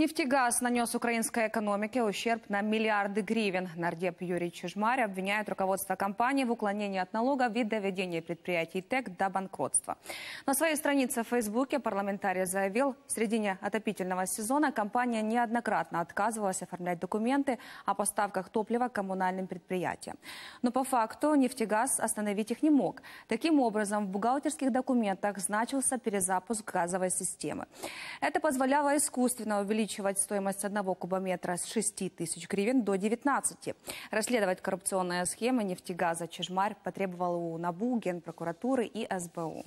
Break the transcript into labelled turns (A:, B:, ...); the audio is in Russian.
A: Нефтегаз нанес украинской экономике ущерб на миллиарды гривен. Нардеп Юрий Чижмарь обвиняет руководство компании в уклонении от налога и доведении предприятий ТЭК до банкротства. На своей странице в Фейсбуке парламентарий заявил, в середине отопительного сезона компания неоднократно отказывалась оформлять документы о поставках топлива коммунальным предприятиям. Но по факту нефтегаз остановить их не мог. Таким образом, в бухгалтерских документах значился перезапуск газовой системы. Это позволяло искусственно увеличить увеличивать стоимость одного кубометра с 6 тысяч гривен до 19. Расследовать коррупционные схемы нефтегаза «Чижмарь» потребовал у НАБУ, Генпрокуратуры и СБУ.